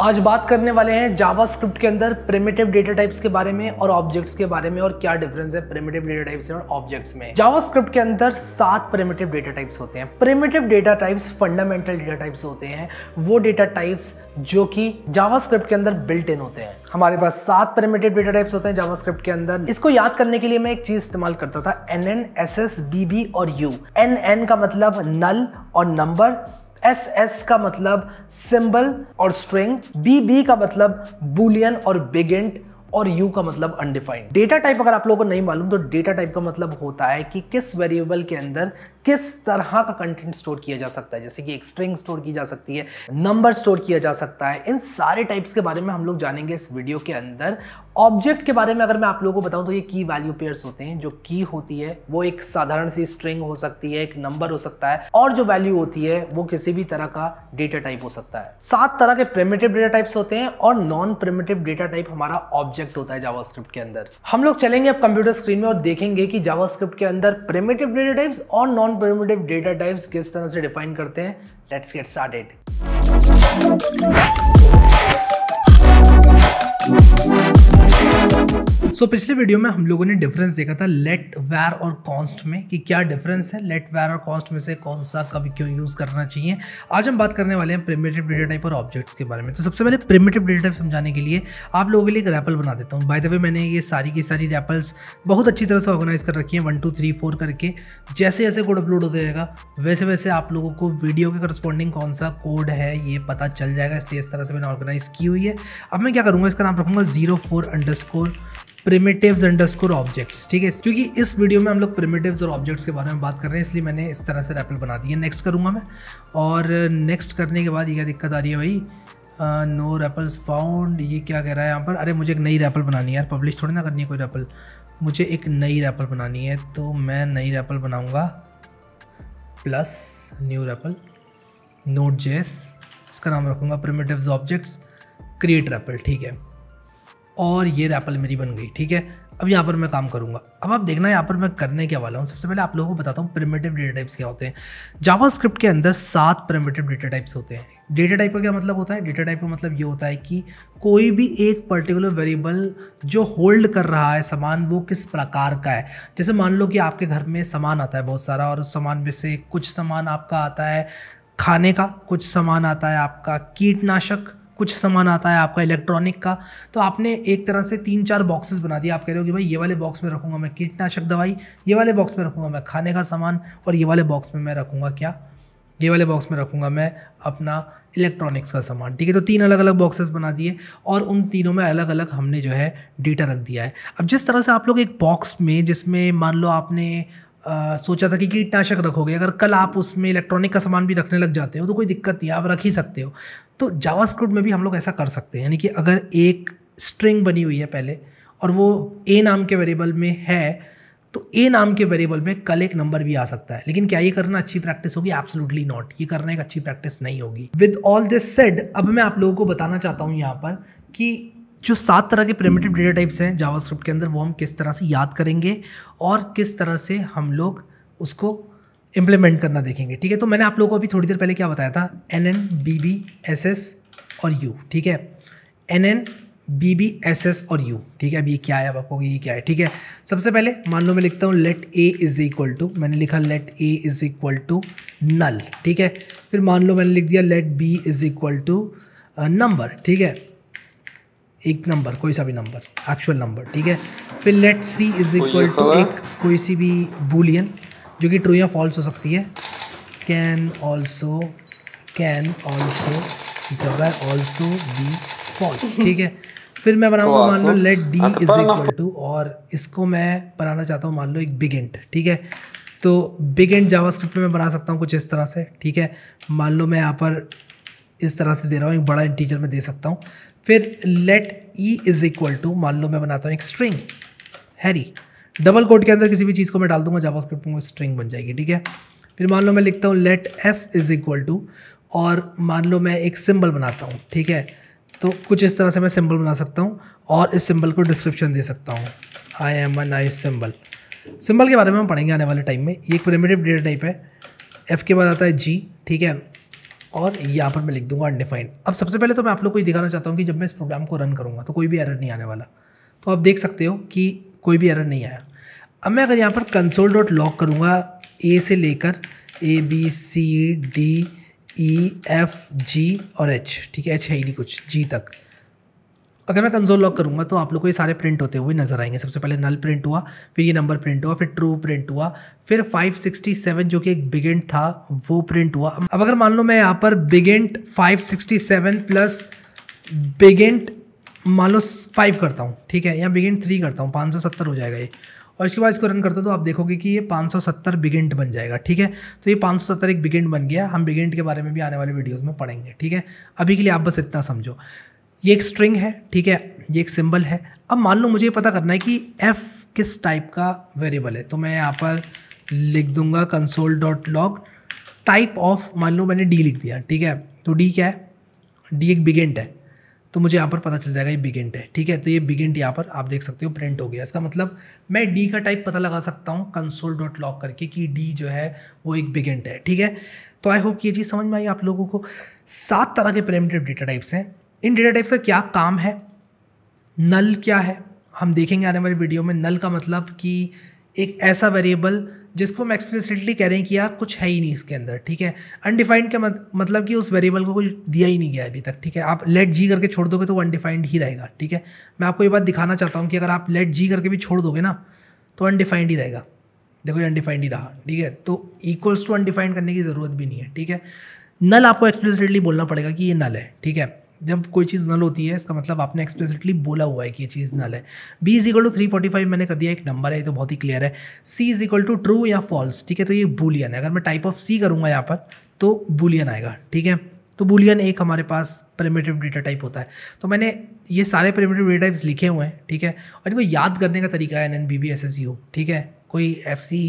आज बात करने वाले हैं जावास्क्रिप्ट के अंदर प्रिमिटिव डेटा टाइप्स के बारे में और ऑब्जेक्ट्स के बारे में और क्या डिफरेंस है प्रिमिटिव डेटा टाइप्स और ऑब्जेक्ट्स में जावास्क्रिप्ट के अंदर सात प्रिमिटिव डेटा टाइप्स होते हैं primitive data types fundamental data types होते हैं वो डेटा टाइप्स जो कि जावास्क्रिप्ट के अंदर बिल्ट इन होते हैं हमारे पास सात प्रिमिटिव डेटा टाइप्स होते हैं जावास्क्रिप्ट के अंदर इसको याद करने के लिए मैं एक चीज इस्तेमाल करता था N N S S B B और यू एन एन का मतलब नल और नंबर एस एस का मतलब सिंबल और स्ट्रिंग बी बी का मतलब बुलियन और बिगेंट और यू का मतलब अनडिफाइंड डेटा टाइप अगर आप लोगों को नहीं मालूम तो डेटा टाइप का मतलब होता है कि किस वेरिएबल के अंदर किस तरह का कंटेंट स्टोर किया जा सकता है जैसे कि एक स्ट्रिंग स्टोर की जा सकती है नंबर स्टोर किया जा सकता है इन सारे टाइप्स के बारे में हम लोग जानेंगे इस वीडियो के अंदर ऑब्जेक्ट के बारे में अगर मैं आप लोगों को बताऊं तो ये की वैल्यू पेयर्स होते हैं जो की होती है वो एक साधारण सी स्ट्रिंग हो सकती है एक नंबर हो सकता है और जो वैल्यू होती है वो किसी भी तरह का डेटा टाइप हो सकता है सात तरह के प्रिमेटिव डेटा टाइप्स होते हैं और नॉन प्रिमेटिव डेटा टाइप हमारा ऑब्जेक्ट होता है जावास्क्रिप्ट के अंदर हम लोग चलेंगे अब कंप्यूटर स्क्रीन में और देखेंगे कि जावास्क्रिप्ट के अंदर प्रिमेटिव डेटा टाइप्स और non non primitive data types किस तरह से डिफाइन करते हैं let's get start Thank so so, पिछले वीडियो में हम लोगों ने डिफरेंस देखा था लेट वेर और कॉन्स्ट में कि क्या डिफरेंस है लेट वैर और कॉन्स्ट में से कौन सा कभी क्यों यूज़ करना चाहिए आज हम बात करने वाले हैं प्रिमेटिव डेटा टाइप और ऑब्जेक्ट्स के बारे में तो सबसे पहले प्रिमेटिव डेटा टाइप समझाने के लिए आप लोगों के लिए एक रैपल बना देता हूँ बाय द वे मैंने ये सारी की सारी रैपल्स बहुत अच्छी तरह से ऑर्गेनाइज कर रखी है वन टू थ्री फोर करके जैसे जैसे कोड अपलोड होता जाएगा वैसे वैसे आप लोगों को वीडियो के करस्पॉन्डिंग कौन सा कोड है ये पता चल जाएगा इसलिए इस तरह से मैंने ऑर्गेनाइज की हुई है अब मैं क्या करूँगा इसका नाम रखूँगा zero four underscore primitive underscore objects ठीक है क्योंकि इस वीडियो में हम लोग प्रिमेटिव और ऑब्जेक्ट्स के बारे में बात कर रहे हैं इसलिए मैंने इस तरह से रैपल बना दिया नेक्स्ट करूँगा मैं और नेक्स्ट करने के बाद ये क्या दिक्कत आ रही है भाई नो रैपल्स फाउंड ये क्या कह रहा है यहाँ पर अरे मुझे एक नई रैपल बनानी है यार पब्लिश थोड़ी ना करनी है कोई रैपल मुझे एक नई रैपल बनानी है तो मैं नई रैपल बनाऊँगा प्लस न्यू रैपल नोट जेस इसका नाम रखूँगा प्रिमेटिव ऑब्जेक्ट्स क्रिएट रैपल ठीक है और ये रैपल मेरी बन गई ठीक है अब यहाँ पर मैं काम करूँगा अब आप देखना यहाँ पर मैं करने क्या वाला हूँ सबसे पहले आप लोगों को बताता हूँ प्रिमेटिव डेटा टाइप्स क्या होते हैं जावास्क्रिप्ट के अंदर सात प्रिमेटिव डेटा टाइप्स होते हैं डेटा टाइप का क्या मतलब होता है डेटा टाइप का मतलब ये होता है कि कोई भी एक पर्टिकुलर वेरिएबल जो होल्ड कर रहा है सामान वो किस प्रकार का है जैसे मान लो कि आपके घर में सामान आता है बहुत सारा और उस सामान में से कुछ सामान आपका आता है खाने का कुछ सामान आता है आपका कीटनाशक कुछ सामान आता है आपका इलेक्ट्रॉनिक का तो आपने एक तरह से तीन चार बॉक्सेस बना दिए आप कह रहे हो कि भाई ये वाले बॉक्स में रखूँगा मैं कीटनाशक दवाई ये वाले बॉक्स में रखूँगा मैं खाने का सामान और ये वाले बॉक्स में मैं रखूँगा क्या ये वाले बॉक्स में रखूँगा मैं अपना इलेक्ट्रॉनिक्स का सामान ठीक है तो तीन अलग अलग बॉक्सेस बना दिए और उन तीनों में अलग अलग हमने जो है डेटा रख दिया है अब जिस तरह से आप लोग एक बॉक्स में जिसमें मान लो आपने आ, सोचा था कि कीटनाशक रखोगे अगर कल आप उसमें इलेक्ट्रॉनिक का सामान भी रखने लग जाते हो तो कोई दिक्कत नहीं आप रख ही सकते हो तो जावास्क्रिप्ट में भी हम लोग ऐसा कर सकते हैं यानी कि अगर एक स्ट्रिंग बनी हुई है पहले और वो ए नाम के वेरिएबल में है तो ए नाम के वेरिएबल में कल एक नंबर भी आ सकता है लेकिन क्या ये करना अच्छी प्रैक्टिस होगी एब्सोलूटली नॉट ये करना एक अच्छी प्रैक्टिस नहीं होगी विद ऑल दिस सेड अब मैं आप लोगों को बताना चाहता हूँ यहाँ पर कि जो सात तरह के प्रिमेटिव डेटा टाइप्स हैं जावास्क्रिप्ट के अंदर वो हम किस तरह से याद करेंगे और किस तरह से हम लोग उसको इम्प्लीमेंट करना देखेंगे ठीक है तो मैंने आप लोगों को अभी थोड़ी देर पहले क्या बताया था N N B B S S और यू ठीक है N N B B S S और यू ठीक है अब ये क्या है अब आपको ये क्या है ठीक है सबसे पहले मान लो मैं लिखता हूँ let a is equal to मैंने लिखा let a is equal to null ठीक है फिर मान लो मैंने लिख दिया let b is equal to number ठीक है एक नंबर कोई सा भी नंबर एक्चुअल नंबर ठीक है फिर let c is equal to एक कोई सी भी बुलियन जो कि ट्रू या फॉल्स हो सकती है can also can also also be false ठीक है फिर मैं बनाऊंगा मान लो let d is equal to और इसको मैं बनाना चाहता हूँ मान लो एक बिग एंड ठीक है तो बिग एंड जावास्क्रिप्ट में मैं बना सकता हूँ कुछ इस तरह से ठीक है मान लो मैं यहाँ पर इस तरह से दे रहा हूँ एक बड़ा इंटीजर में दे सकता हूँ फिर let e is equal to मान लो मैं बनाता हूँ एक स्ट्रिंग हैरी डबल कोड के अंदर किसी भी चीज़ को मैं डाल दूंगा जावा स्क्रिप्ट में स्ट्रिंग बन जाएगी ठीक है फिर मान लो मैं लिखता हूँ let f is equal to और मान लो मैं एक सिंबल बनाता हूँ ठीक है तो कुछ इस तरह से मैं सिंबल बना सकता हूँ और इस सिंबल को डिस्क्रिप्शन दे सकता हूँ I M N I symbol symbol के बारे में हम पढ़ेंगे आने वाले टाइम में ये एक प्रेमेटिव डेटा टाइप है एफ के बाद आता है जी ठीक है और यहाँ पर मैं लिख दूंगा अनडिफाइंड अब सबसे पहले तो मैं आप लोग को ये दिखाना चाहता हूँ कि जब मैं इस प्रोग्राम को रन करूँगा तो कोई भी एरर नहीं आने वाला तो आप देख सकते हो कि कोई भी एरर नहीं आया अब मैं अगर यहाँ पर कंसोल डॉट लॉक करूँगा ए से लेकर A B C D E F G और एच ठीक है एच है ही नहीं कुछ जी तक अगर मैं कंसोल लॉक करूँगा तो आप लोग को ये सारे प्रिंट होते हुए नजर आएंगे सबसे पहले नल प्रिंट हुआ फिर ये नंबर प्रिंट हुआ फिर ट्रू प्रिंट हुआ फिर 567 जो कि एक बिगेंट था वो प्रिंट हुआ अब अगर मान लो मैं यहाँ पर बिगेंट 567 प्लस बिगेंट मान लो फाइव करता हूँ ठीक है या बिगेंट थ्री करता हूँ पाँच सौ सत्तर हो जाएगा ये और इसके बाद इसको रन करता हूँ तो आप देखोगे कि ये 570 बिगेंट बन जाएगा ठीक है तो ये 570 एक बिगेंट बन गया हम बिगेंट के बारे में भी आने वाले वीडियोज में पढ़ेंगे ठीक है अभी के लिए आप बस इतना समझो ये एक स्ट्रिंग है ठीक है ये एक सिंबल है अब मान लो मुझे पता करना है कि एफ किस टाइप का वेरिएबल है तो मैं यहाँ पर लिख दूंगा console dot log type of मान लो मैंने डी लिख दिया ठीक है तो डी क्या है डी एक बिगेंट है तो मुझे यहाँ पर पता चल जाएगा ये बिगेंट है ठीक है तो ये बिगेंट यहाँ पर आप देख सकते हो प्रिंट हो गया इसका मतलब मैं डी का टाइप पता लगा सकता हूँ कंसोल डॉट लॉग करके कि डी जो है वो एक बिगेंट है ठीक है तो आई होप ये चीज़ समझ में आई आप लोगों को सात तरह के पैरामीटर डेटा टाइप्स हैं इन डेटा टाइप्स का क्या काम है नल क्या है हम देखेंगे आने वाली वीडियो में नल का मतलब कि एक ऐसा वेरिएबल जिसको हम एक्सप्लिसिटली कह रहे हैं कि यार कुछ है ही नहीं इसके अंदर ठीक है अनडिफाइंड का मत, मतलब कि उस वेरिएबल को कुछ दिया ही नहीं गया अभी तक ठीक है आप लेट जी करके छोड़ दोगे तो वो अनडिफाइंड ही रहेगा ठीक है मैं आपको ये बात दिखाना चाहता हूँ कि अगर आप लेट जी करके भी छोड़ दोगे ना तो अनडिफाइंड ही रहेगा देखो ये अनडिफाइंड ही रहा ठीक है तो इक्वल्स टू अनडिफाइंड करने की ज़रूरत भी नहीं है ठीक है नल आपको एक्सप्लिसिटली बोलना पड़ेगा कि ये नल है ठीक है जब कोई चीज़ नल होती है इसका मतलब आपने एक्सप्रेसिटली बोला हुआ है कि ये चीज़ नल है b is equal to three forty five मैंने कर दिया एक नंबर है ये तो बहुत ही क्लियर है c is equal to true या फॉल्स ठीक है तो ये बुलियन है अगर मैं टाइप ऑफ सी करूँगा यहाँ पर तो बुलियन आएगा ठीक है तो बुलियन एक हमारे पास प्रिमेटिव डेटा टाइप होता है तो मैंने ये सारे प्रिमेटिव डेटा टाइप्स लिखे हुए हैं ठीक है और इनको याद करने का तरीका है N N B B S S U ठीक है कोई एफ सी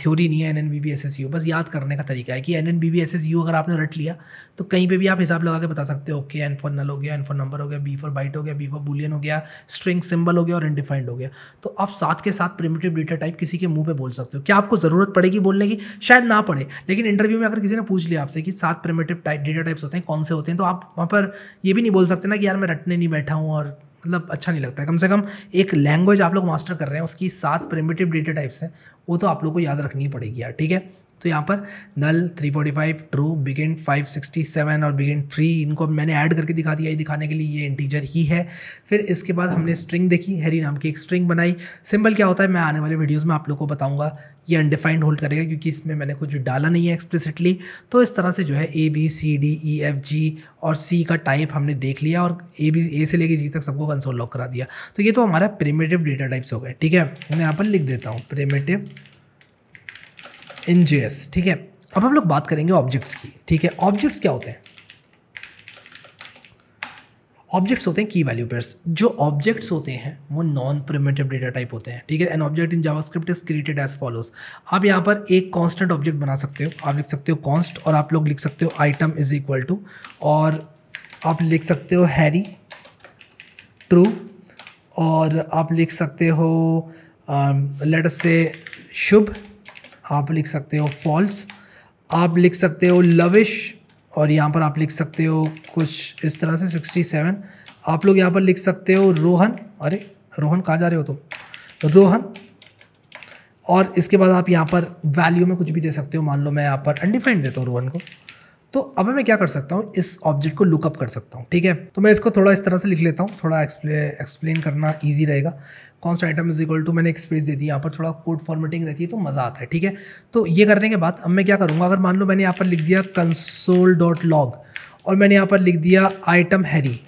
थ्योरी नहीं है N N B B S S U बस याद करने का तरीका है कि N N B B S S U अगर आपने रट लिया तो कहीं पे भी आप हिसाब लगा के बता सकते हो ओके एन फॉर नल हो गया एन फॉर नंबर हो गया बी फॉर बाइट हो गया बी फॉर बुलियन हो गया स्ट्रिंग सिंबल हो गया और इनडिफाइंड हो गया तो आप साथ के साथ प्रिमेटिव डेटा टाइप किसी के मुंह पे बोल सकते हो क्या आपको ज़रूरत पड़ेगी बोलने की शायद ना पड़े लेकिन इंटरव्यू में अगर किसी ने पूछ लिया आपसे कि सात प्रिमेटिव टाइप डेटा टाइप्स होते हैं कौन से होते हैं तो आप वहाँ पर ये भी नहीं बोल सकते ना कि यार मैं रटने नहीं बैठा हूँ और मतलब अच्छा नहीं लगता है कम से कम एक लैंग्वेज आप लोग मास्टर कर रहे हैं उसकी सात प्रिमेटिव डेटा टाइप्स हैं वो तो आप लोग को याद रखनी पड़ेगी यार ठीक है तो यहाँ पर नल 345 ट्रू बिगिन 567 और बिगिन थ्री इनको मैंने ऐड करके दिखा दिया ये दिखाने के लिए ये इंटीजर ही है फिर इसके बाद हमने स्ट्रिंग देखी हैरी नाम की एक स्ट्रिंग बनाई सिंबल क्या होता है मैं आने वाले वीडियोज़ में आप लोग को बताऊँगा ये अनडिफाइंड होल्ड करेगा क्योंकि इसमें मैंने कुछ डाला नहीं है एक्सप्लिसिटली तो इस तरह से जो है A B C D E F G और सी का टाइप हमने देख लिया और ए बी ए से लेके जी तक सबको कंसोल लॉक करा दिया तो ये तो हमारा प्रेमेटिव डेटा टाइप्स हो गए ठीक है मैं यहाँ पर लिख देता हूँ प्रेमेटिव इन जे ठीक है अब हम लोग बात करेंगे ऑब्जेक्ट्स की ठीक है ऑब्जेक्ट्स क्या होते हैं ऑब्जेक्ट्स होते हैं की वैल्यू पेयर्स जो ऑब्जेक्ट्स होते हैं वो नॉन प्रिमेटिव डेटा टाइप होते हैं ठीक है an object in JavaScript is created as follows आप यहाँ पर एक कांस्टेंट ऑब्जेक्ट बना सकते हो आप लिख सकते हो कॉन्स्ट और आप लोग लिख सकते हो आइटम इज इक्वल टू और आप लिख सकते हो हैरी ट्रू और आप लिख सकते हो लेट um, से शुभ आप लिख सकते हो फॉल्स आप लिख सकते हो लविश और यहाँ पर आप लिख सकते हो कुछ इस तरह से सिक्सटी सेवन आप लोग यहाँ पर लिख सकते हो रोहन अरे रोहन कहाँ जा रहे हो तुम रोहन और इसके बाद आप यहाँ पर वैल्यू में कुछ भी दे सकते हो मान लो मैं यहाँ पर अनडिफाइंड देता हूँ रोहन को तो अब मैं क्या कर सकता हूँ इस ऑब्जेक्ट को लुकअप कर सकता हूँ ठीक है तो मैं इसको थोड़ा इस तरह से लिख लेता हूँ थोड़ा एक्सप्लेन करना ईजी रहेगा const item is equal to मैंने एक स्पेस दे दी यहाँ पर थोड़ा कोड फॉर्मेटिंग रहती है तो मज़ा आता है ठीक है तो ये करने के बाद अब मैं क्या करूँगा अगर मान लो मैंने यहाँ पर लिख दिया कंसोल डॉट लॉग और मैंने यहाँ पर लिख दिया आइटम हैरी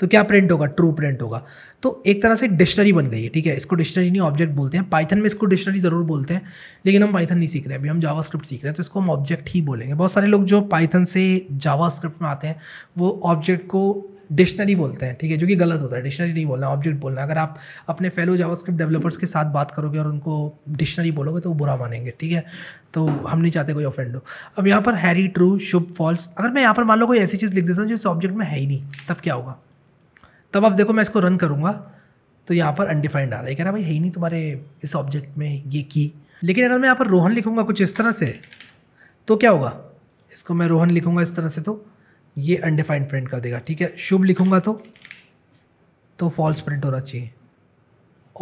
तो क्या प्रिंट होगा ट्रू प्रिंट होगा तो एक तरह से डिक्शनरी बन गई है ठीक है इसको डिक्शनरी नहीं ऑब्जेक्ट बोलते हैं पाइथन में इसको डिक्शनरी ज़रूर बोलते हैं लेकिन हम पाइथन नहीं सीख रहे अभी हम जावा सीख रहे हैं तो इसको हम ऑब्जेक्ट ही बोलेंगे बहुत सारे लोग जो पाइथन से जावा में आते हैं वो ऑब्जेक्ट को डिक्शनरी बोलते हैं ठीक है जो कि गलत होता है डिक्शनरी नहीं बोलना ऑब्जेक्ट बोलना अगर आप अपने फेलो जावास्क्रिप्ट डेवलपर्स के साथ बात करोगे और उनको डिक्शनरी बोलोगे तो वो बुरा मानेंगे ठीक है तो हम नहीं चाहते कोई ऑफेंड हो अब यहाँ पर हैरी ट्रू शुभ फॉल्स अगर मैं यहाँ पर मान लो कोई ऐसी चीज़ लिख देता हूँ जो इस ऑब्जेक्ट में है ही नहीं तब क्या होगा तब आप देखो मैं इसको रन करूँगा तो यहाँ पर अनडिफाइंड आ रहा है कह रहा भाई है ही नहीं तुम्हारे इस ऑब्जेक्ट में ये की लेकिन अगर मैं यहाँ पर रोहन लिखूँगा कुछ इस तरह से तो क्या होगा इसको मैं रोहन लिखूँगा इस तरह से तो ये अनडिफाइंड प्रिंट कर देगा ठीक है शुभ लिखूँगा तो तो फॉल्स प्रिंट होना चाहिए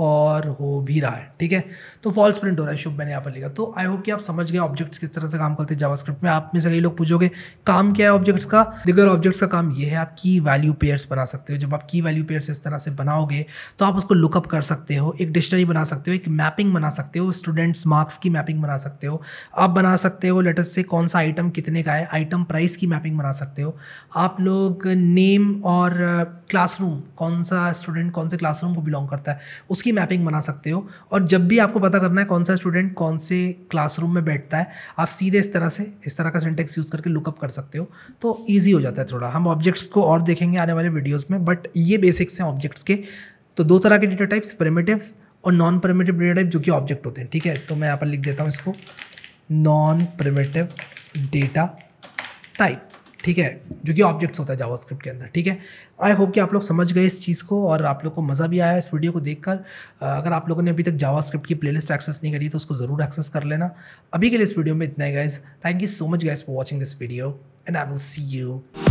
और हो भी रहा है ठीक है तो फॉल्स प्रिंट हो रहा है शुभ मैंने यहाँ पर लिखा तो आई होप कि आप समझ गए ऑब्जेक्ट्स किस तरह से काम करते हैं जावास्क्रिप्ट में आप में से कई लोग पूछोगे काम क्या है ऑब्जेक्ट्स का दिगर ऑब्जेक्ट्स का काम ये है आप की वैल्यू पेयर्स बना सकते हो जब आप की वैल्यू पेयर्स इस तरह से बनाओगे तो आप उसको लुकअप कर सकते हो एक डिक्शनरी बना सकते हो एक मैपिंग बना सकते हो स्टूडेंट्स मार्क्स की मैपिंग बना सकते हो आप बना सकते हो लेटर्स से कौन सा आइटम कितने का है आइटम प्राइस की मैपिंग बना सकते हो आप लोग नेम और क्लासरूम uh, कौन सा स्टूडेंट कौन से क्लासरूम को बिलोंग करता है उस उसकी मैपिंग बना सकते हो और जब भी आपको पता करना है कौन सा स्टूडेंट कौन से क्लासरूम में बैठता है आप सीधे इस तरह से इस तरह का सिंटेक्स यूज़ करके लुकअप कर सकते हो तो ईजी हो जाता है थोड़ा हम ऑब्जेक्ट्स को और देखेंगे आने वाले वीडियोज़ में बट ये बेसिक्स हैं ऑब्जेक्ट्स के तो दो तरह के डेटा टाइप्स प्रेमेटिवस और नॉन प्रेमेटिव डेटा टाइप जो कि ऑब्जेक्ट होते हैं ठीक है तो मैं यहाँ पर लिख देता हूँ इसको नॉन प्रेमेटिव डेटा टाइप ठीक है जो कि ऑब्जेक्ट्स होता है जावास्क्रिप्ट के अंदर ठीक है आई होप कि आप लोग समझ गए इस चीज़ को और आप लोग को मज़ा भी आया इस वीडियो को देखकर अगर आप लोगों ने अभी तक जावास्क्रिप्ट की प्लेलिस्ट एक्सेस नहीं करी तो उसको ज़रूर एक्सेस कर लेना अभी के लिए इस वीडियो में इतना ही guys thank you so much guys for watching this video and I will see you